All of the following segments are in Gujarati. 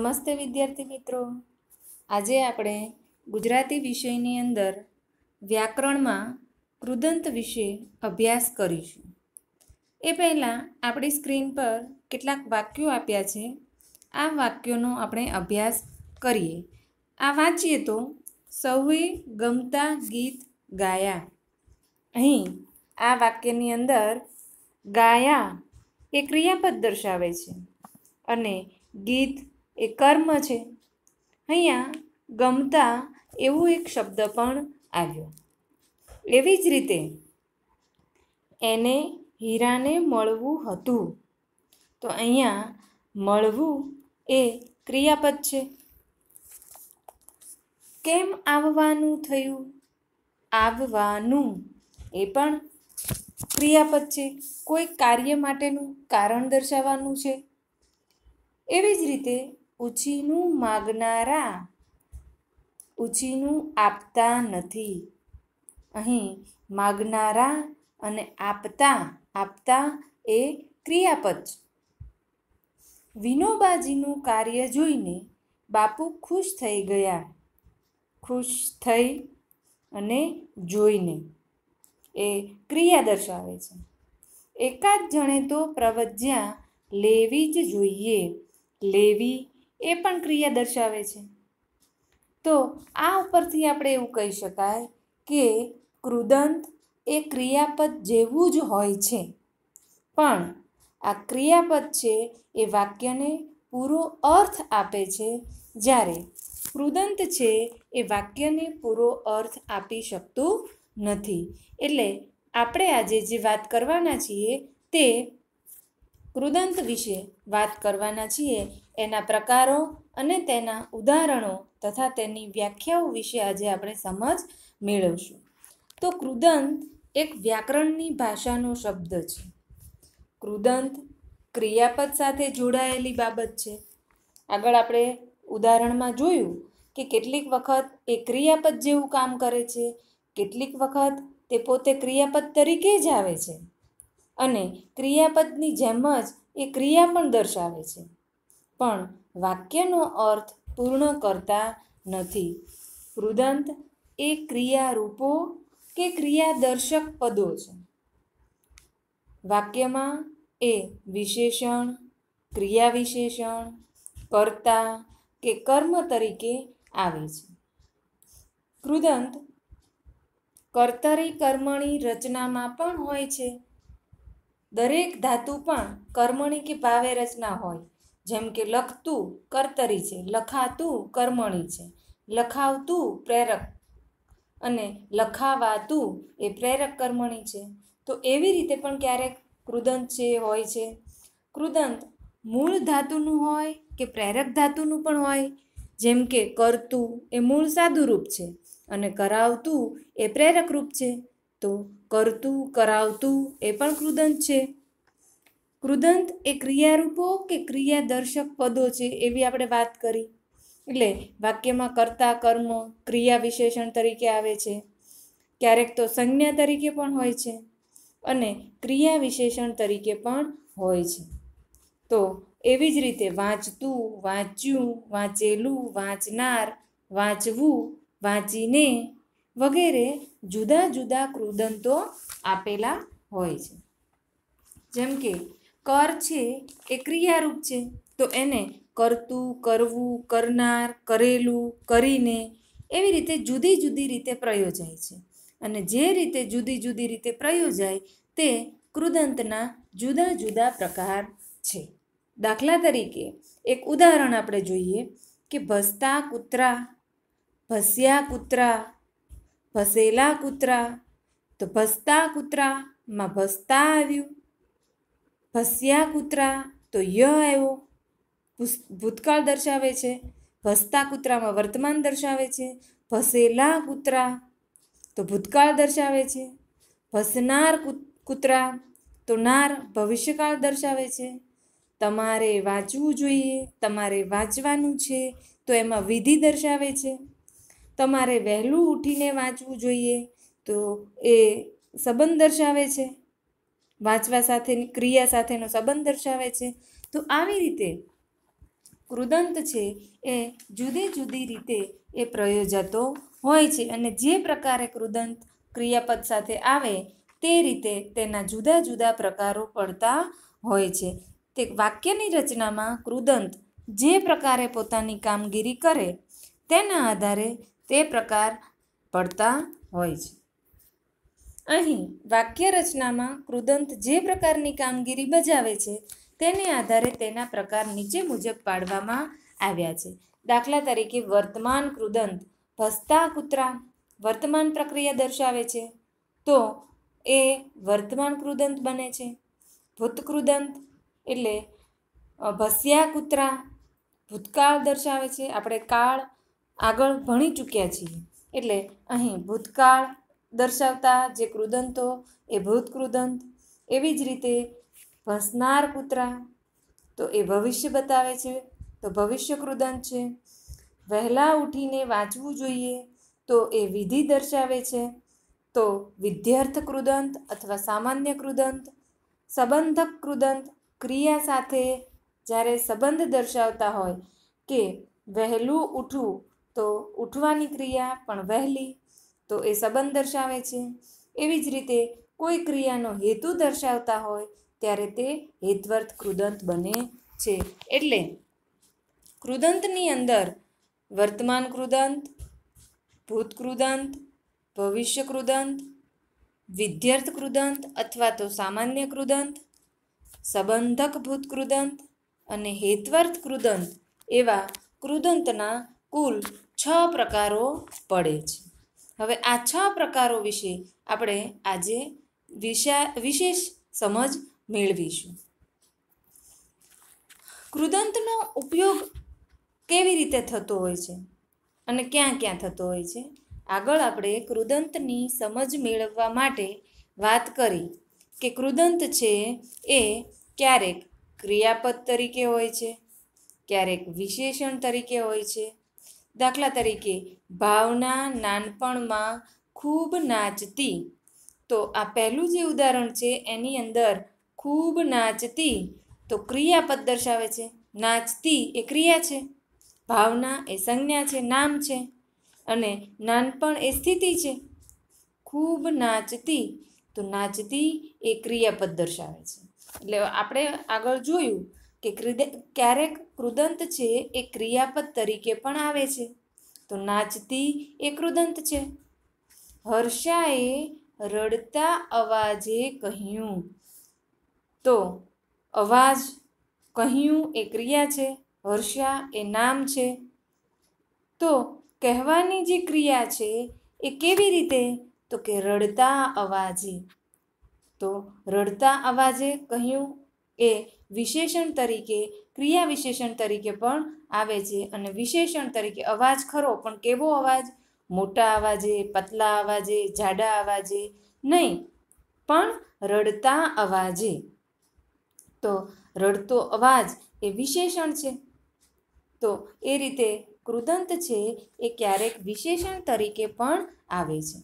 નમસ્તે વિદ્યાર્થી મિત્રો આજે આપણે ગુજરાતી વિષયની અંદર વ્યાકરણમાં કૃદંત વિશે અભ્યાસ કરીશું એ પહેલાં આપણી સ્ક્રીન પર કેટલાક વાક્યો આપ્યા છે આ વાક્યોનો આપણે અભ્યાસ કરીએ આ વાંચીએ તો સૌએ ગમતા ગીત ગાયા અહીં આ વાક્યની અંદર ગાયા એ ક્રિયાપદ દર્શાવે છે અને ગીત એ કર્મ છે અહીંયા ગમતા એવો એક શબ્દ પણ આવ્યો એવી જ રીતે એને હીરાને મળવું હતું તો અહીંયા મળવું એ ક્રિયાપદ છે કેમ આવવાનું થયું આવવાનું એ પણ ક્રિયાપદ છે કોઈ કાર્ય માટેનું કારણ દર્શાવવાનું છે એવી જ રીતે ઉછીનું માગનારા ઉછીનું આપતા નથી અહીં માગનારા અને આપતા આપતા એ ક્રિયાપદ વિનોબાજીનું કાર્ય જોઈને બાપુ ખુશ થઈ ગયા ખુશ થઈ અને જોઈને એ ક્રિયા દર્શાવે છે એકાદ જણે તો પ્રવજ્યા લેવી જ જોઈએ લેવી એ પણ ક્રિયા દર્શાવે છે તો આ ઉપરથી આપણે એવું કહી શકાય કે કૃદંત એ ક્રિયાપદ જેવું જ હોય છે પણ આ ક્રિયાપદ છે એ વાક્યને પૂરો અર્થ આપે છે જ્યારે કૃદંત છે એ વાક્યને પૂરો અર્થ આપી શકતું નથી એટલે આપણે આજે જે વાત કરવાના છીએ તે કૃદંત વિશે વાત કરવાના છીએ એના પ્રકારો અને તેના ઉદાહરણો તથા તેની વ્યાખ્યાઓ વિશે આજે આપણે સમજ મેળવશું તો કૃદંત એક વ્યાકરણની ભાષાનો શબ્દ છે કૃદંત ક્રિયાપદ સાથે જોડાયેલી બાબત છે આગળ આપણે ઉદાહરણમાં જોયું કે કેટલીક વખત એ ક્રિયાપદ જેવું કામ કરે છે કેટલીક વખત તે પોતે ક્રિયાપદ તરીકે જ આવે છે અને ક્રિયાપદની જેમ જ એ ક્રિયા પણ દર્શાવે છે પણ વાક્યનો અર્થ પૂર્ણ કરતા નથી કૃદંત એ ક્રિયારૂપો કે ક્રિયાદર્શક પદો છે વાક્યમાં એ વિશેષણ ક્રિયાવિશેષણ કર્તા કે કર્મ તરીકે આવે છે કૃદંત કર્તરી કર્મણી રચનામાં પણ હોય છે દરેક ધાતુ પણ કર્મણી કે ભાવે રચના હોય જેમ કે લખતું કર્તરી છે લખાતું કર્મણી છે લખાવતું પ્રેરક અને લખાવાતું એ પ્રેરક કર્મણી છે તો એવી રીતે પણ ક્યારેક કૃદંત છે હોય છે કૃદંત મૂળ ધાતુનું હોય કે પ્રેરક ધાતુનું પણ હોય જેમ કે કરતું એ મૂળ સાદુરૂપ છે અને કરાવતું એ પ્રેરક રૂપ છે તો કરતું કરાવતું એ પણ કૃદંત છે કૃદંત એ ક્રિયારૂપો કે ક્રિયાદર્શક પદો છે એવી આપણે વાત કરી એટલે વાક્યમાં કર્તા કર્મ ક્રિયા વિશેષણ તરીકે આવે છે ક્યારેક તો સંજ્ઞા તરીકે પણ હોય છે અને ક્રિયા વિશેષણ તરીકે પણ હોય છે તો એવી જ રીતે વાંચતું વાંચ્યું વાંચેલું વાંચનાર વાંચવું વાંચીને વગેરે જુદા જુદા કૃદંતો આપેલા હોય છે જેમ કે કર છે એ ક્રિયારૂપ છે તો એને કરતું કરવું કરનાર કરેલું કરીને એવી રીતે જુદી જુદી રીતે પ્રયોજાય છે અને જે રીતે જુદી જુદી રીતે પ્રયોજાય તે કૃદંતના જુદા જુદા પ્રકાર છે દાખલા તરીકે એક ઉદાહરણ આપણે જોઈએ કે ભસતા કૂતરા ભસ્યા કૂતરા ભસેલા કૂતરા તો ભસતા કૂતરામાં ભસતા આવ્યું ભસ્યા કૂતરા તો ય આવ્યો ભૂતકાળ દર્શાવે છે ભસતા કૂતરામાં વર્તમાન દર્શાવે છે ભસેલા કૂતરા તો ભૂતકાળ દર્શાવે છે ભસનાર કૂતરા તો નાર ભવિષ્યકાળ દર્શાવે છે તમારે વાંચવું જોઈએ તમારે વાંચવાનું છે તો એમાં વિધિ દર્શાવે છે તમારે વહેલું ઉઠીને વાંચવું જોઈએ તો એ સંબંધ દર્શાવે છે વાંચવા સાથેની ક્રિયા સાથેનો સંબંધ દર્શાવે છે તો આવી રીતે કૃદંત છે એ જુદી જુદી રીતે એ પ્રયોજાતો હોય છે અને જે પ્રકારે કૃદંત ક્રિયાપદ સાથે આવે તે રીતે તેના જુદા જુદા પ્રકારો પડતા હોય છે તે વાક્યની રચનામાં કૃદંત જે પ્રકારે પોતાની કામગીરી કરે તેના આધારે તે પ્રકાર પડતા હોય છે અહીં વાક્ય રચનામાં કૃદંત જે પ્રકારની કામગીરી બજાવે છે તેને આધારે તેના પ્રકાર નીચે મુજબ પાડવામાં આવ્યા છે દાખલા તરીકે વર્તમાન કૃદંત ભસતા કૂતરા વર્તમાન પ્રક્રિયા દર્શાવે છે તો એ વર્તમાન કૃદંત બને છે ભૂતકૃદંત એટલે ભસ્યા કૂતરા ભૂતકાળ દર્શાવે છે આપણે કાળ આગળ ભણી ચૂક્યા છીએ એટલે અહીં ભૂતકાળ દર્શાવતા જે ક્રુદંતો એ ભૂત કૃદંત એવી જ રીતે ભસનાર કૂતરા તો એ ભવિષ્ય બતાવે છે તો ભવિષ્ય કૃદંત છે વહેલા ઉઠીને વાંચવું જોઈએ તો એ વિધિ દર્શાવે છે તો વિદ્યાર્થ કૃદંત અથવા સામાન્ય ક્રુદંત સંબંધક કૃદંત ક્રિયા સાથે જ્યારે સંબંધ દર્શાવતા હોય કે વહેલું ઉઠવું તો ઉઠવાની ક્રિયા પણ વહેલી તો એ સંબંધ દર્શાવે છે એવી જ રીતે કોઈ ક્રિયાનો હેતુ દર્શાવતા હોય ત્યારે તે હેતવર્થ કૃદંત બને છે એટલે કૃદંતની અંદર વર્તમાન કૃદંત ભૂત કૃદંત ભવિષ્ય કૃદંત વિદ્યાર્થ કૃદંત અથવા તો સામાન્ય કૃદંત સંબંધક ભૂત કૃદંત અને હેતવર્થ કૃદંત એવા કૃદંતના કુલ છ પ્રકારો પડે છે હવે આ છ પ્રકારો વિશે આપણે આજે વિશા વિશેષ સમજ મેળવીશું કૃદંતનો ઉપયોગ કેવી રીતે થતો હોય છે અને ક્યાં ક્યાં થતો હોય છે આગળ આપણે કૃદંતની સમજ મેળવવા માટે વાત કરી કે કૃદંત છે એ ક્યારેક ક્રિયાપદ તરીકે હોય છે ક્યારેક વિશેષણ તરીકે હોય છે દાખલા તરીકે ભાવના નાનપણમાં ખૂબ નાચતી તો આ પહેલું જે ઉદાહરણ છે એની અંદર ખૂબ નાચતી તો ક્રિયાપદ દર્શાવે છે નાચતી એ ક્રિયા છે ભાવના એ સંજ્ઞા છે નામ છે અને નાનપણ એ સ્થિતિ છે ખૂબ નાચતી તો નાચતી એ ક્રિયાપદ દર્શાવે છે એટલે આપણે આગળ જોયું કે ક્યારેક કૃદંત છે એ ક્રિયાપદ તરીકે પણ આવે છે તો નાચતી એ કૃદંત છે હર્ષાએ રડતા અવાજે કહ્યું તો અવાજ કહ્યું એ ક્રિયા છે હર્ષા એ નામ છે તો કહેવાની જે ક્રિયા છે એ કેવી રીતે તો કે રડતા અવાજે તો રડતા અવાજે કહ્યું એ વિશેષણ તરીકે ક્રિયા વિશેષણ તરીકે પણ આવે છે અને વિશેષણ તરીકે અવાજ ખરો પણ કેવો અવાજ મોટા અવાજે પતલા અવાજે જાડા અવાજે નહીં પણ રડતા અવાજે તો રડતો અવાજ એ વિશેષણ છે તો એ રીતે કૃદંત છે એ ક્યારેક વિશેષણ તરીકે પણ આવે છે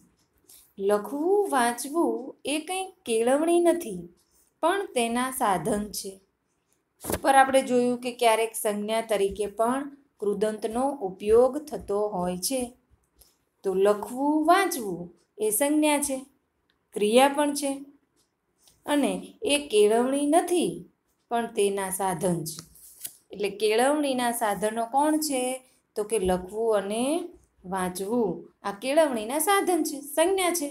લખવું વાંચવું એ કંઈ કેળવણી નથી પણ તેના સાધન છે ઉપર આપણે જોયું કે ક્યારેક સંજ્ઞા તરીકે પણ કૃદંતનો ઉપયોગ થતો હોય છે તો લખવું વાંચવું એ સંજ્ઞા છે ક્રિયા પણ છે અને એ કેળવણી નથી પણ તેના સાધન છે એટલે કેળવણીના સાધનો કોણ છે તો કે લખવું અને વાંચવું આ કેળવણીના સાધન છે સંજ્ઞા છે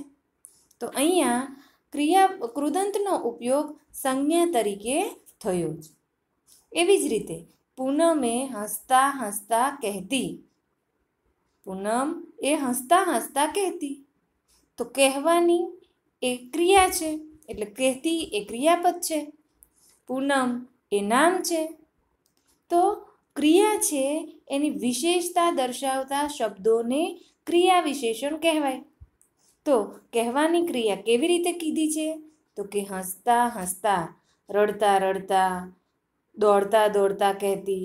તો અહીંયા ક્રિયા કૃદંતનો ઉપયોગ સંજ્ઞા તરીકે થયો છે એવી જ રીતે પૂનમે હસતા હસતા કહેતી પૂનમ એ હસતા હસતા કહેતી તો કહેવાની એ ક્રિયા છે એટલે કહેતી એ ક્રિયાપદ છે પૂનમ એ નામ છે તો ક્રિયા છે એની વિશેષતા દર્શાવતા શબ્દોને ક્રિયા વિશેષણ કહેવાય તો કહેવાની ક્રિયા કેવી રીતે કીધી છે તો કે હસતા હસતા રડતા રડતા દોડતા દોડતા કહેતી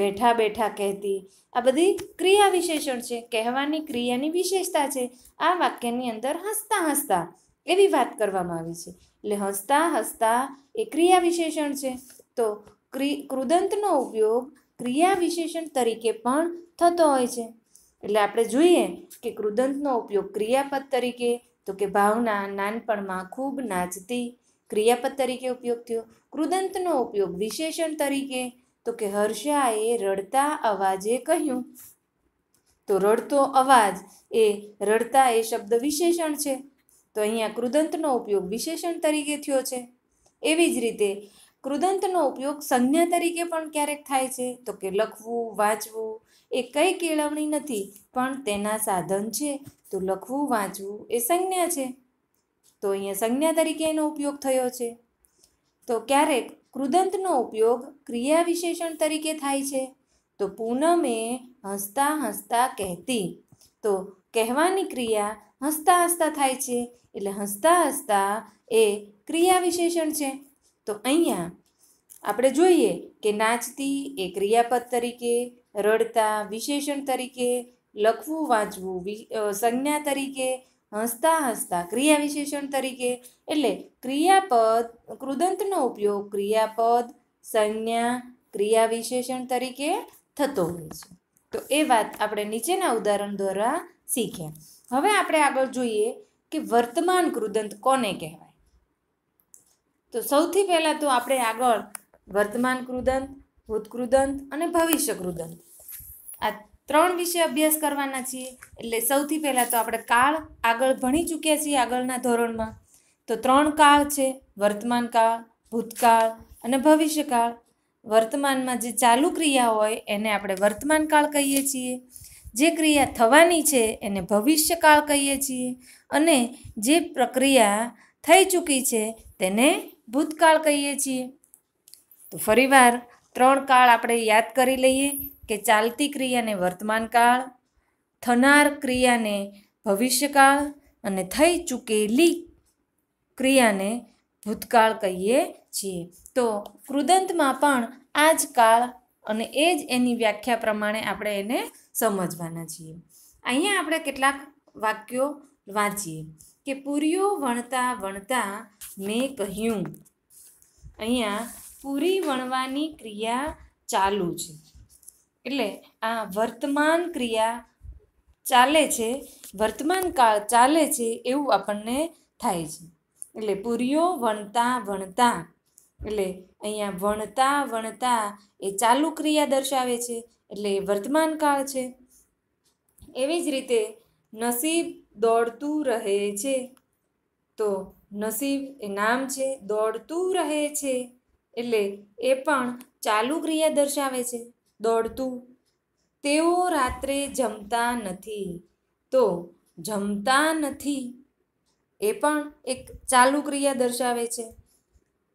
બેઠા બેઠા કહેતી આ બધી ક્રિયા વિશેષણ છે કહેવાની ક્રિયાની વિશેષતા છે આ વાક્યની અંદર હસતા હસતા એવી વાત કરવામાં આવી છે એટલે હસતા હસતા એ ક્રિયા વિશેષણ છે તો ક્રિ કૃદંતનો ઉપયોગ ક્રિયા વિશેષણ તરીકે પણ થતો હોય છે એટલે આપણે જોઈએ કે કૃદંતનો ઉપયોગ ક્રિયાપદ તરીકે તો કે ભાવના નાનપણમાં ખૂબ નાચતી ક્રિયાપદ તરીકે ઉપયોગ થયો કૃદંતનો ઉપયોગ વિશેષણ તરીકે તો કે હર્ષાએ રડતા અવાજે કહ્યું તો રડતો અવાજ એ રડતા એ શબ્દ વિશેષણ છે તો અહીંયા કૃદંતનો ઉપયોગ વિશેષણ તરીકે થયો છે એવી જ રીતે કૃદંતનો ઉપયોગ સંજ્ઞા તરીકે પણ ક્યારેક થાય છે તો કે લખવું વાંચવું એ કઈ કેળવણી નથી પણ તેના સાધન છે તો લખવું વાંચવું એ સંજ્ઞા છે તો અહીંયા સંજ્ઞા તરીકે એનો ઉપયોગ થયો છે તો ક્યારેક કૃદંતનો ઉપયોગ ક્રિયા વિશેષણ તરીકે થાય છે તો પૂનમે હસતા હસતા કહેતી તો કહેવાની ક્રિયા હસતા હસતા થાય છે એટલે હસતા હસતા એ ક્રિયા વિશેષણ છે તો અહીંયા આપણે જોઈએ કે નાચતી એ ક્રિયાપદ તરીકે રડતા વિશેષણ તરીકે લખવું વાંચવું સંજ્ઞા તરીકે હસતા હસતા ક્રિયા વિશેષણ તરીકે એટલે ક્રિયાપદ કૃદંતનો ઉપયોગ ક્રિયાપદ સંજ્ઞા ક્રિયા વિશેષણ તરીકે થતો હોય છે તો એ વાત આપણે નીચેના ઉદાહરણ દ્વારા શીખ્યા હવે આપણે આગળ જોઈએ કે વર્તમાન કૃદંત કોને કહેવાય તો સૌથી પહેલાં તો આપણે આગળ વર્તમાન કૃદંત ભૂતકૃદંત અને ભવિષ્ય કૃદંત આ ત્રણ વિશે અભ્યાસ કરવાના છીએ એટલે સૌથી પહેલાં તો આપણે કાળ આગળ ભણી ચૂક્યા છીએ આગળના ધોરણમાં તો ત્રણ કાળ છે વર્તમાન કાળ ભૂતકાળ અને ભવિષ્યકાળ વર્તમાનમાં જે ચાલુ ક્રિયા હોય એને આપણે વર્તમાન કાળ કહીએ છીએ જે ક્રિયા થવાની છે એને ભવિષ્યકાળ કહીએ છીએ અને જે પ્રક્રિયા થઈ ચૂકી છે તેને ભૂતકાળ કહીએ છીએ તો ફરીવાર ત્રણ કાળ આપણે યાદ કરી લઈએ કે ચાલતી ક્રિયાને વર્તમાનકાળ થનાર ક્રિયાને ભવિષ્યકાળ અને થઈ ચૂકેલી ક્રિયાને ભૂતકાળ કહીએ છીએ તો કૃદંતમાં પણ આ જ કાળ અને એ જ એની વ્યાખ્યા પ્રમાણે આપણે એને સમજવાના છીએ અહીંયા આપણે કેટલાક વાક્યો વાંચીએ કે પૂરીઓ વણતા વણતા મેં કહ્યું અહીંયા પૂરી વણવાની ક્રિયા ચાલુ છે એટલે આ વર્તમાન ક્રિયા ચાલે છે વર્તમાન કાળ ચાલે છે એવું આપણને થાય છે એટલે પૂરીઓ વણતા વણતા એટલે અહીંયા વણતા વણતા એ ચાલુ ક્રિયા દર્શાવે છે એટલે વર્તમાન કાળ છે એવી જ રીતે નસીબ દોડતું રહે છે તો નસીબ એ નામ છે દોડતું રહે છે એટલે એ પણ ચાલુ ક્રિયા દર્શાવે છે દોડતું તેઓ રાત્રે જમતા નથી તો જમતા નથી એ પણ એક ચાલુ ક્રિયા દર્શાવે છે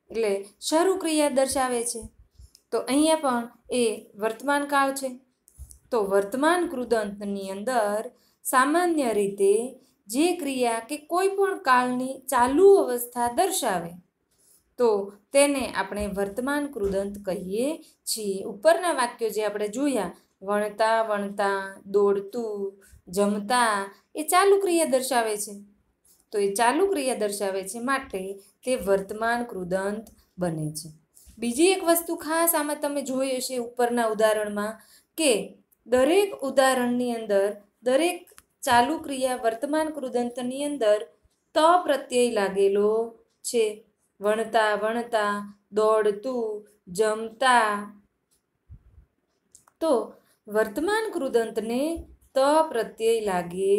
એટલે શરૂ ક્રિયા દર્શાવે છે તો અહીંયા પણ એ વર્તમાન કાળ છે તો વર્તમાન કૃદંતની અંદર સામાન્ય રીતે જે ક્રિયા કે કોઈ પણ કાળની ચાલુ અવસ્થા દર્શાવે તો તેને આપણે વર્તમાન કૃદંત કહીએ છીએ ઉપરના વાક્યો જે આપણે જોયા વણતા વણતા દોડતું જમતા એ ચાલુ ક્રિયા દર્શાવે છે તો એ ચાલુ ક્રિયા દર્શાવે છે માટે તે વર્તમાન કૃદંત બને છે બીજી એક વસ્તુ ખાસ આમાં તમે જોઈ હશે ઉપરના ઉદાહરણમાં કે દરેક ઉદાહરણની અંદર દરેક ચાલુ ક્રિયા વર્તમાન કૃદંતની અંદર ત પ્રત્યય લાગેલો છે વણતા વણતા દોડતું જમતા તો વર્તમાન કૃદંતને ત પ્રત્યય લાગે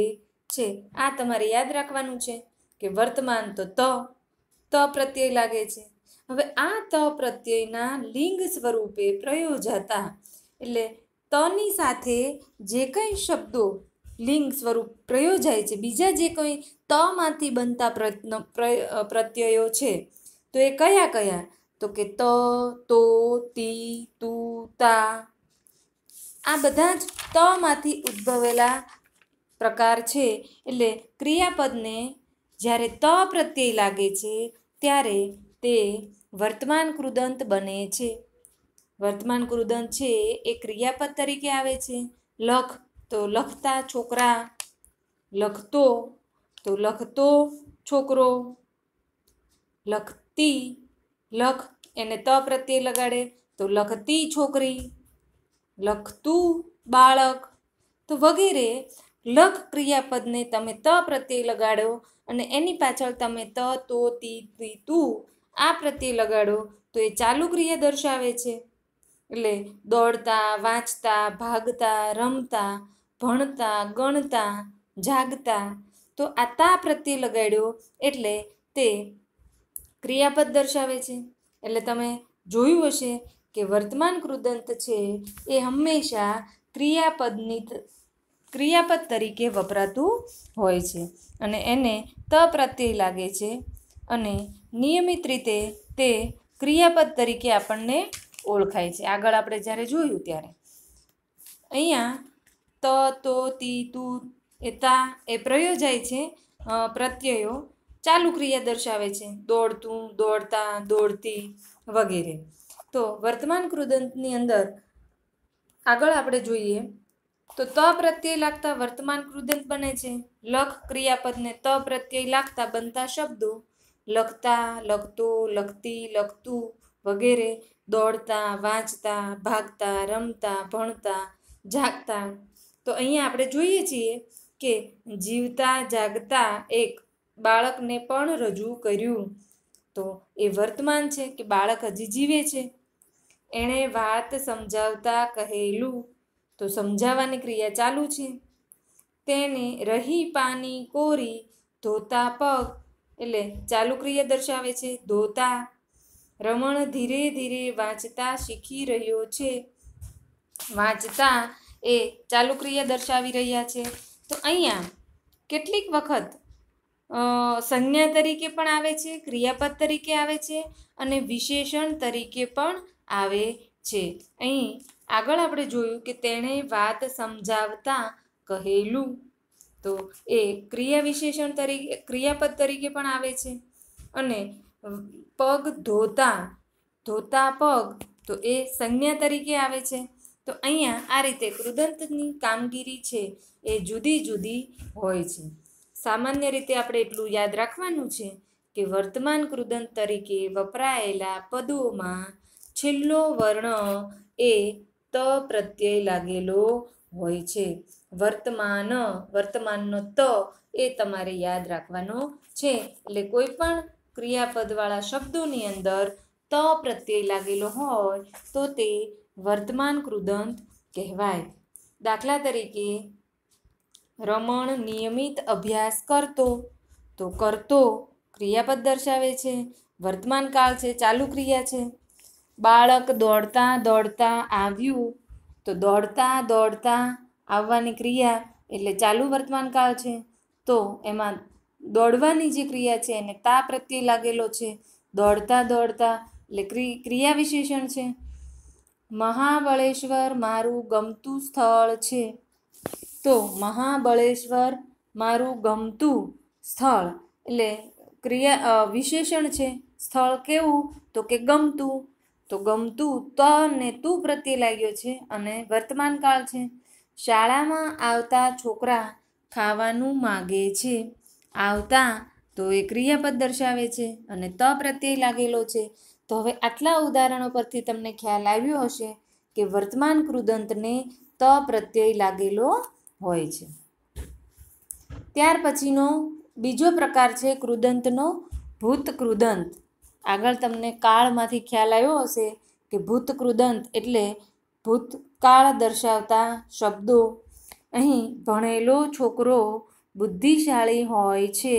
છે આ તમારે યાદ રાખવાનું છે કે વર્તમાન તો ત ત પ્રત્યય લાગે છે હવે આ ત પ્રત્યયના લિંગ સ્વરૂપે પ્રયોજાતા એટલે તની સાથે જે કંઈ શબ્દો લિંગ સ્વરૂપ પ્રયોજાય છે બીજા જે કંઈ તમાંથી બનતા પ્રયત્ન પ્રત્યયો છે તો એ કયા કયા તો કે ત તો તી તુ તા આ બધા જ તમાંથી ઉદ્ભવેલા પ્રકાર છે એટલે ક્રિયાપદને જ્યારે ત પ્રત્યય લાગે છે ત્યારે તે વર્તમાન કૃદંત બને છે વર્તમાન કૃદંત છે એ ક્રિયાપદ તરીકે આવે છે લખ તો લખતા છોકરા લખતો તો લખતો છોકરો લખતી લખ એને ત પ્રત્યે લગાડે તો લખતી છોકરી લખતું બાળક તો વગેરે લખ ક્રિયાપદને તમે ત પ્રત્યે લગાડો અને એની પાછળ તમે ત તો તી તી તું આ પ્રત્યે લગાડો તો એ ચાલુ ક્રિયા દર્શાવે છે એટલે દોડતા વાંચતા ભાગતા રમતા ભણતા ગણતા જાગતા તો આ તા પ્રત્યે લગાડ્યો એટલે તે ક્રિયાપદ દર્શાવે છે એટલે તમે જોયું હશે કે વર્તમાન કૃદંત છે એ હંમેશા ક્રિયાપદની ક્રિયાપદ તરીકે વપરાતું હોય છે અને એને ત પ્રત્યય લાગે છે અને નિયમિત રીતે તે ક્રિયાપદ તરીકે આપણને ઓળખાય છે આગળ આપણે જ્યારે જોયું ત્યારે અહીંયા ત તો તી તુ એ તા એ પ્રયોજાય છે પ્રત્યયો ચાલુ ક્રિયા દર્શાવે છે દોડતું દોડતા દોડતી વગેરે તો વર્તમાન કૃદંતની અંદર આગળ આપણે જોઈએ તો ત પ્રત્યય લાગતા વર્તમાન કૃદંત બને છે લખ ક્રિયાપદને ત પ્રત્યય લાગતા બનતા શબ્દો લખતા લખતો લખતી લખતું વગેરે દોડતા વાંચતા ભાગતા રમતા ભણતા જાગતા તો અહીંયા આપણે જોઈએ છીએ કે જીવતા જાગતા એક બાળકને પણ રજૂ કર્યું તો એ વર્તમાન છે કે બાળક હજી જીવે છે એણે વાત સમજાવતા કહેલું તો સમજાવવાની ક્રિયા ચાલુ છે તેને રહી પાની કોરી ધોતા પગ એટલે ચાલુ ક્રિયા દર્શાવે છે ધોતા રમણ ધીરે ધીરે વાંચતા શીખી રહ્યો છે વાંચતા એ ચાલુ ક્રિયા દર્શાવી રહ્યા છે તો અહીંયા કેટલીક વખત સંજ્ઞા તરીકે પણ આવે છે ક્રિયાપદ તરીકે આવે છે અને વિશેષણ તરીકે પણ આવે છે અહીં આગળ આપણે જોયું કે તેણે વાત સમજાવતા કહેલું તો એ ક્રિયા વિશેષણ તરીકે ક્રિયાપદ તરીકે પણ આવે છે અને પગ ધોતા ધોતા પગ તો એ સંજ્ઞા તરીકે આવે છે તો અહીંયા આ રીતે કૃદંતની કામગીરી છે એ જુદી જુદી હોય છે સામાન્ય રીતે આપણે એટલું યાદ રાખવાનું છે કે વર્તમાન કૃદંત તરીકે વપરાયેલા પદોમાં છેલ્લો વર્ણ એ ત પ્રત્યય લાગેલો હોય છે વર્તમાન વર્તમાનનો ત એ તમારે યાદ રાખવાનો છે એટલે કોઈ પણ ક્રિયાપદવાળા શબ્દોની અંદર ત પ્રત્યય લાગેલો હોય તો તે વર્તમાન કૃદંત કહેવાય દાખલા તરીકે રમણ નિયમિત અભ્યાસ કરતો તો કરતો ક્રિયાપદ દર્શાવે છે વર્તમાન કાળ છે ચાલુ ક્રિયા છે બાળક દોડતા દોડતા આવ્યું તો દોડતા દોડતા આવવાની ક્રિયા એટલે ચાલુ વર્તમાન કાળ છે તો એમાં દોડવાની જે ક્રિયા છે એને તા પ્રત્યે લાગેલો છે દોડતા દોડતા એટલે ક્રિયા વિશેષણ છે મહાબળેશ્વર મારું ગમતું સ્થળ છે તો મહાબળેશ્વર મારું ગમતું સ્થળ એટલે ક્રિયા વિશેષણ છે સ્થળ કેવું તો કે ગમતું તો ગમતું તને તું પ્રત્યે લાગ્યો છે અને વર્તમાન કાળ છે શાળામાં આવતા છોકરા ખાવાનું માગે છે આવતા તો એ ક્રિયાપદ દર્શાવે છે અને ત પ્રત્યય લાગેલો છે તો હવે આટલા ઉદાહરણો પરથી તમને ખ્યાલ આવ્યો હશે કે વર્તમાન કૃદંતને ત પ્રત્યય લાગેલો હોય છે ત્યાર પછીનો બીજો પ્રકાર છે કૃદંતનો ભૂત કૃદંત આગળ તમને કાળમાંથી ખ્યાલ આવ્યો હશે કે ભૂત કૃદંત એટલે ભૂતકાળ દર્શાવતા શબ્દો અહીં ભણેલો છોકરો બુદ્ધિશાળી હોય છે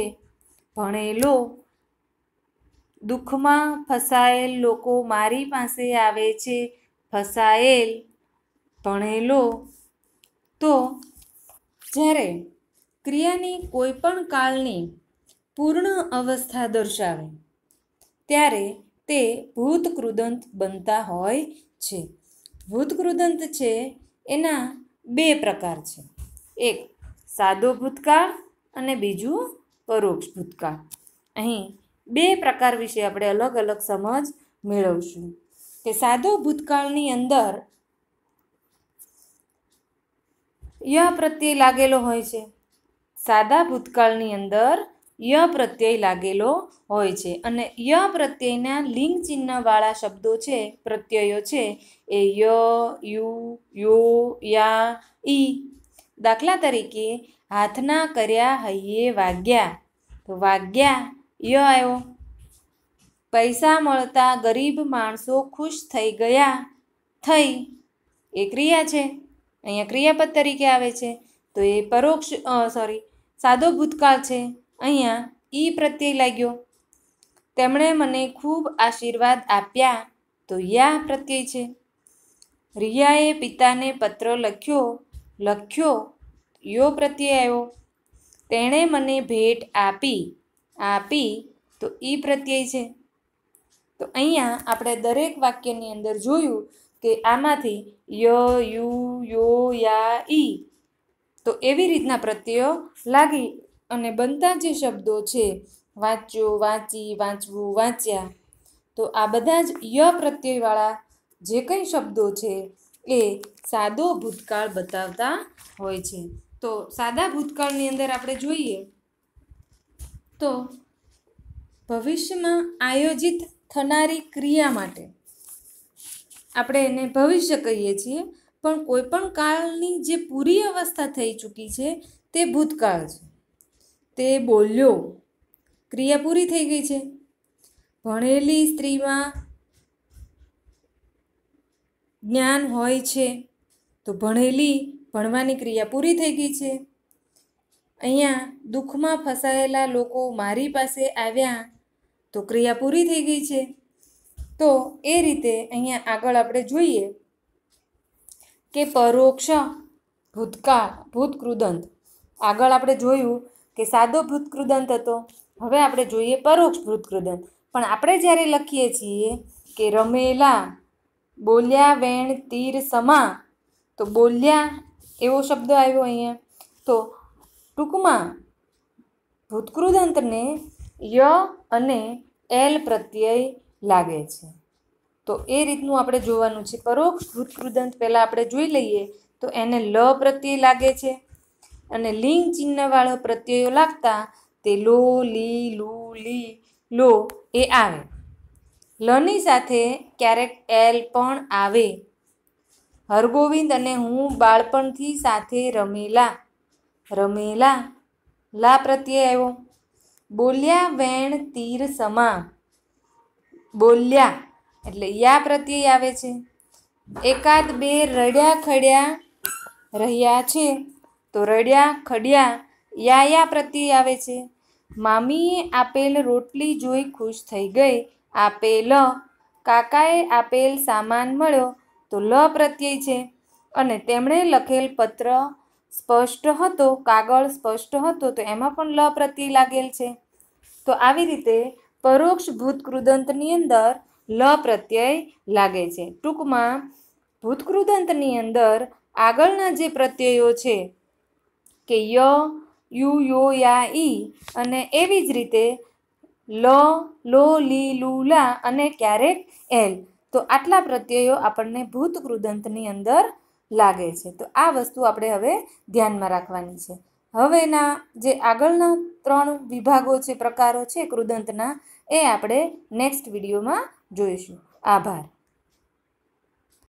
ભણેલો દુઃખમાં ફસાયેલ લોકો મારી પાસે આવે છે ફસાયેલ ભણેલો તો જ્યારે ક્રિયાની કોઈપણ કાળની પૂર્ણ અવસ્થા દર્શાવે ત્યારે તે ભૂતકૃદંત બનતા હોય છે ભૂતકૃદંત છે એના બે પ્રકાર છે એક સાદો ભૂતકાળ અને બીજું પરોક્ષ ભૂતકાળ અહીં બે પ્રકાર વિશે આપણે અલગ અલગ સમજ મેળવશું કે સાદો ભૂતકાળની અંદર ય પ્રત્યય લાગેલો હોય છે સાદા ભૂતકાળની અંદર ય પ્રત્યય લાગેલો હોય છે અને ય પ્રત્યયના લિંગ ચિહ્નવાળા શબ્દો છે પ્રત્યયો છે એ ય યુ યો યા ઈ દાખલા તરીકે હાથના કર્યા હૈયે વાગ્યા તો વાગ્યા ય આવ્યો પૈસા મળતા ગરીબ માણસો ખુશ થઈ ગયા થઈ એ ક્રિયા છે અહીંયા ક્રિયાપદ તરીકે આવે છે તો એ પરોક્ષ સોરી સાદો ભૂતકાળ છે અહીંયા ઈ પ્રત્યય લાગ્યો તેમણે મને ખૂબ આશીર્વાદ આપ્યા તો યા પ્રત્યય છે રિયાએ પિતાને પત્ર લખ્યો લખ્યો યો પ્રત્યય આવ્યો તેણે મને ભેટ આપી આપી તો ઈ પ્રત્યય છે તો અહીંયા આપણે દરેક વાક્યની અંદર જોયું કે આમાંથી ય યુ યા તો એવી રીતના પ્રત્યયો લાગી અને બનતા જે શબ્દો છે વાંચ્યો વાંચી વાંચવું વાંચ્યા તો આ બધા જ ય પ્રત્યયવાળા જે કંઈ શબ્દો છે એ સાદો ભૂતકાળ બતાવતા હોય છે તો સાદા ભૂતકાળની અંદર આપણે જોઈએ તો ભવિષ્યમાં આયોજિત થનારી ક્રિયા માટે આપણે એને ભવિષ્ય કહીએ છીએ પણ કોઈપણ કાળની જે પૂરી અવસ્થા થઈ ચૂકી છે તે ભૂતકાળ છે તે બોલ્યો ક્રિયા પૂરી થઈ ગઈ છે ભણેલી સ્ત્રીમાં જ્ઞાન હોય છે તો ભણેલી ભણવાની ક્રિયા પૂરી થઈ ગઈ છે અહીંયા દુઃખમાં ફસાયેલા લોકો મારી પાસે આવ્યા તો ક્રિયા પૂરી થઈ ગઈ છે તો એ રીતે અહીંયા આગળ આપણે જોઈએ કે પરોક્ષ ભૂતકાળ ભૂતકૃદંત આગળ આપણે જોયું કે સાદો ભૂતકૃદંત હતો હવે આપણે જોઈએ પરોક્ષ ભૂતકૃદંત પણ આપણે જ્યારે લખીએ છીએ કે રમેલા બોલ્યા વેણ તીર સમા તો બોલ્યા એવો શબ્દ આવ્યો અહીંયા તો ટૂંકમાં ભૂતકૃદંતને ય અને એલ પ્રત્યય લાગે છે તો એ રીતનું આપણે જોવાનું છે પરોક્ષ ભૂતકૃદંત પહેલાં આપણે જોઈ લઈએ તો એને લ પ્રત્યય લાગે છે અને લિંગ ચિહ્નવાળો પ્રત્યયો લાગતા તે લો લી લુ લી લો એ આવે લની સાથે ક્યારેક એલ પણ આવે હરગોવિંદ અને હું બાળપણથી સાથે રમેલા રમેલા લા પ્રત્યે આવ્યો બોલ્યા વેણ તીર સમા બોલ્યા એટલે યા પ્રત્યય આવે છે એકાદ બે રડ્યા ખડ્યા રહ્યા છે તો રડ્યા ખડ્યા યા યા પ્રત્યય આવે છે મામીએ આપેલ રોટલી જોઈ ખુશ થઈ ગઈ આપેલ કાકાએ આપેલ સામાન મળ્યો તો લ પ્રત્યય છે અને તેમણે લખેલ પત્ર સ્પષ્ટ હતો કાગળ સ્પષ્ટ હતો તો એમાં પણ લ પ્રત્યય લાગેલ છે તો આવી રીતે પરોક્ષ ભૂત કૃદંતની અંદર લ પ્રત્યય લાગે છે ટૂંકમાં ભૂતકૃદંતની અંદર આગળના જે પ્રત્યયો છે કે ય યુ યો યા ઈ અને એવી જ રીતે લ લો લી લુ લા અને ક્યારેક એલ તો આટલા પ્રત્યયો આપણને ભૂતકૃદંતની અંદર લાગે છે તો આ વસ્તુ આપણે હવે ધ્યાનમાં રાખવાની છે હવેના જે આગળના ત્રણ વિભાગો છે પ્રકારો છે કૃદંતના એ આપણે નેક્સ્ટ વિડીયોમાં જોઈશું આભાર